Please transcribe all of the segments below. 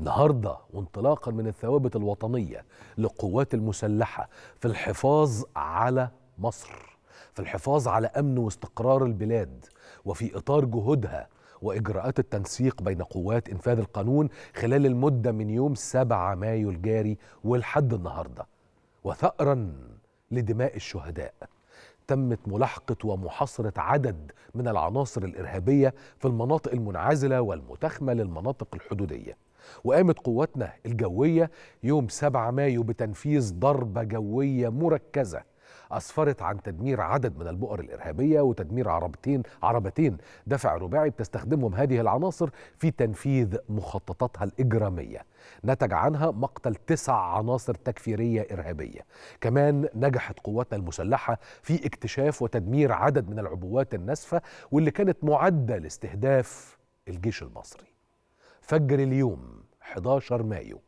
النهارده وانطلاقا من الثوابت الوطنيه للقوات المسلحه في الحفاظ على مصر في الحفاظ على امن واستقرار البلاد وفي اطار جهودها واجراءات التنسيق بين قوات انفاذ القانون خلال المده من يوم 7 مايو الجاري ولحد النهارده وثأرا لدماء الشهداء تمت ملاحقة ومحاصرة عدد من العناصر الإرهابية في المناطق المنعزلة والمتاخمة للمناطق الحدودية وقامت قواتنا الجوية يوم 7 مايو بتنفيذ ضربة جوية مركزة أسفرت عن تدمير عدد من البؤر الإرهابية وتدمير عربتين عربتين دفع رباعي بتستخدمهم هذه العناصر في تنفيذ مخططاتها الإجرامية نتج عنها مقتل تسع عناصر تكفيرية إرهابية كمان نجحت قواتنا المسلحة في اكتشاف وتدمير عدد من العبوات الناسفة واللي كانت معدة لاستهداف الجيش المصري فجر اليوم 11 مايو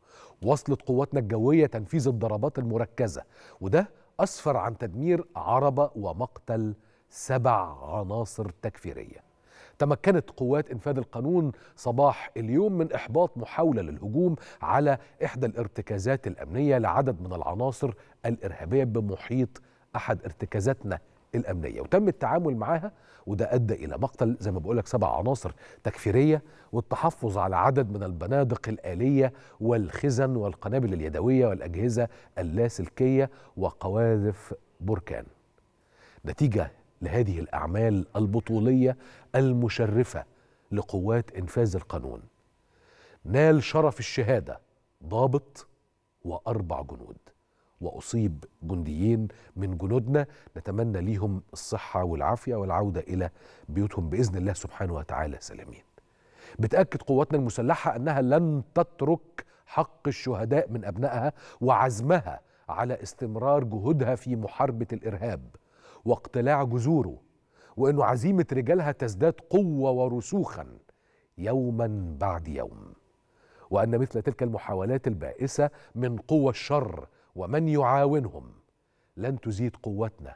وصلت قواتنا الجوية تنفيذ الضربات المركزة وده أسفر عن تدمير عربة ومقتل سبع عناصر تكفيريه تمكنت قوات انفاذ القانون صباح اليوم من احباط محاوله للهجوم على احدى الارتكازات الامنيه لعدد من العناصر الارهابيه بمحيط احد ارتكازاتنا الامنيه وتم التعامل معاها وده ادى الى مقتل زي ما بقول لك سبع عناصر تكفيريه والتحفظ على عدد من البنادق الاليه والخزن والقنابل اليدويه والاجهزه اللاسلكيه وقواذف بركان نتيجه لهذه الاعمال البطوليه المشرفه لقوات انفاذ القانون نال شرف الشهاده ضابط واربع جنود وأصيب جنديين من جنودنا نتمنى ليهم الصحة والعافية والعودة إلى بيوتهم بإذن الله سبحانه وتعالى سالمين بتأكد قواتنا المسلحة أنها لن تترك حق الشهداء من أبنائها وعزمها على استمرار جهودها في محاربة الإرهاب واقتلاع جذوره وأن عزيمة رجالها تزداد قوة ورسوخا يوما بعد يوم وأن مثل تلك المحاولات البائسة من قوى الشر ومن يعاونهم لن تزيد قوتنا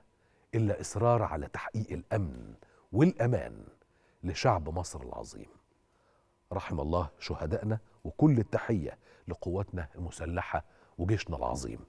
الا اصرار على تحقيق الامن والامان لشعب مصر العظيم رحم الله شهدائنا وكل التحيه لقواتنا المسلحه وجيشنا العظيم